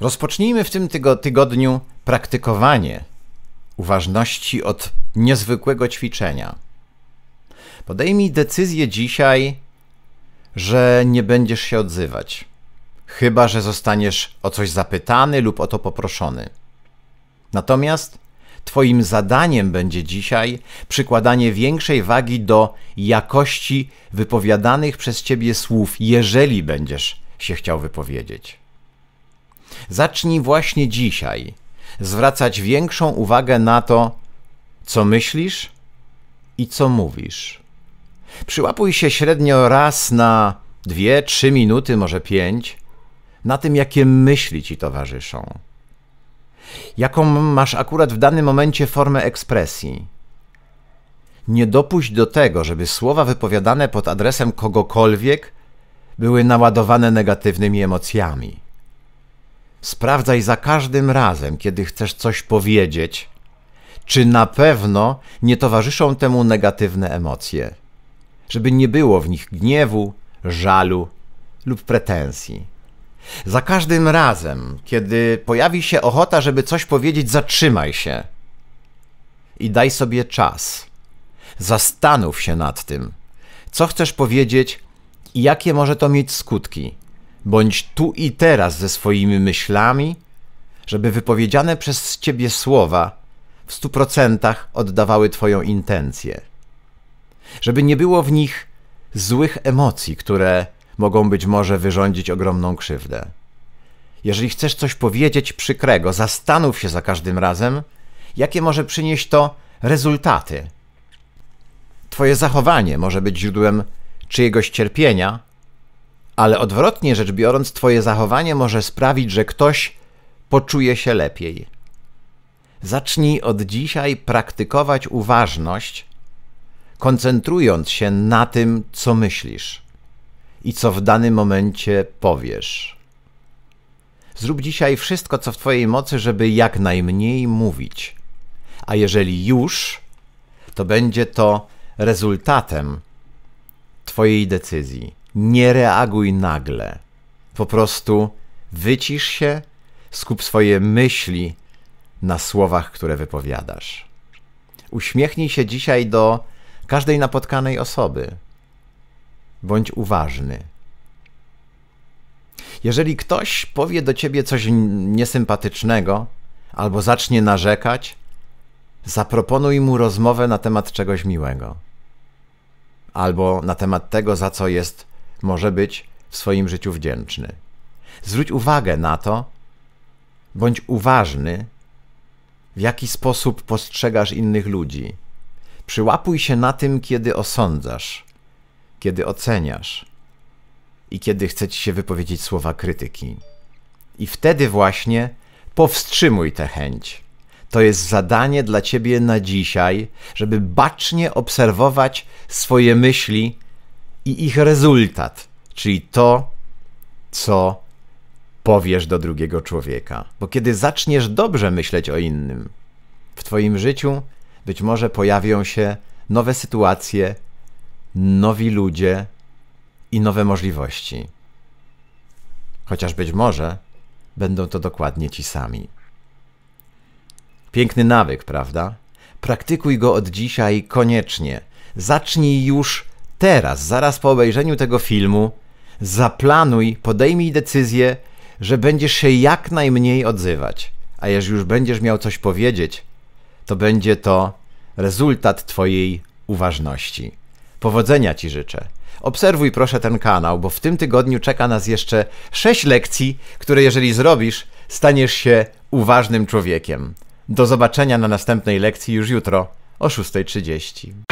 Rozpocznijmy w tym tygodniu praktykowanie uważności od niezwykłego ćwiczenia. Podejmij decyzję dzisiaj, że nie będziesz się odzywać, chyba że zostaniesz o coś zapytany lub o to poproszony. Natomiast Twoim zadaniem będzie dzisiaj przykładanie większej wagi do jakości wypowiadanych przez Ciebie słów, jeżeli będziesz się chciał wypowiedzieć. Zacznij właśnie dzisiaj zwracać większą uwagę na to, co myślisz i co mówisz. Przyłapuj się średnio raz na dwie, trzy minuty, może pięć, na tym, jakie myśli ci towarzyszą. Jaką masz akurat w danym momencie formę ekspresji. Nie dopuść do tego, żeby słowa wypowiadane pod adresem kogokolwiek były naładowane negatywnymi emocjami. Sprawdzaj za każdym razem, kiedy chcesz coś powiedzieć, czy na pewno nie towarzyszą temu negatywne emocje, żeby nie było w nich gniewu, żalu lub pretensji. Za każdym razem, kiedy pojawi się ochota, żeby coś powiedzieć, zatrzymaj się i daj sobie czas. Zastanów się nad tym, co chcesz powiedzieć i jakie może to mieć skutki. Bądź tu i teraz ze swoimi myślami, żeby wypowiedziane przez Ciebie słowa w stu procentach oddawały Twoją intencję. Żeby nie było w nich złych emocji, które mogą być może wyrządzić ogromną krzywdę. Jeżeli chcesz coś powiedzieć przykrego, zastanów się za każdym razem, jakie może przynieść to rezultaty. Twoje zachowanie może być źródłem czyjegoś cierpienia ale odwrotnie rzecz biorąc, Twoje zachowanie może sprawić, że ktoś poczuje się lepiej. Zacznij od dzisiaj praktykować uważność, koncentrując się na tym, co myślisz i co w danym momencie powiesz. Zrób dzisiaj wszystko, co w Twojej mocy, żeby jak najmniej mówić. A jeżeli już, to będzie to rezultatem Twojej decyzji nie reaguj nagle. Po prostu wycisz się, skup swoje myśli na słowach, które wypowiadasz. Uśmiechnij się dzisiaj do każdej napotkanej osoby. Bądź uważny. Jeżeli ktoś powie do ciebie coś niesympatycznego albo zacznie narzekać, zaproponuj mu rozmowę na temat czegoś miłego albo na temat tego, za co jest może być w swoim życiu wdzięczny. Zwróć uwagę na to, bądź uważny, w jaki sposób postrzegasz innych ludzi. Przyłapuj się na tym, kiedy osądzasz, kiedy oceniasz i kiedy chce ci się wypowiedzieć słowa krytyki. I wtedy właśnie powstrzymuj tę chęć. To jest zadanie dla ciebie na dzisiaj, żeby bacznie obserwować swoje myśli i ich rezultat, czyli to, co powiesz do drugiego człowieka. Bo kiedy zaczniesz dobrze myśleć o innym, w Twoim życiu być może pojawią się nowe sytuacje, nowi ludzie i nowe możliwości. Chociaż być może będą to dokładnie ci sami. Piękny nawyk, prawda? Praktykuj go od dzisiaj koniecznie. Zacznij już teraz, zaraz po obejrzeniu tego filmu, zaplanuj, podejmij decyzję, że będziesz się jak najmniej odzywać. A jeżeli już będziesz miał coś powiedzieć, to będzie to rezultat Twojej uważności. Powodzenia Ci życzę. Obserwuj proszę ten kanał, bo w tym tygodniu czeka nas jeszcze 6 lekcji, które jeżeli zrobisz, staniesz się uważnym człowiekiem. Do zobaczenia na następnej lekcji już jutro o 6.30.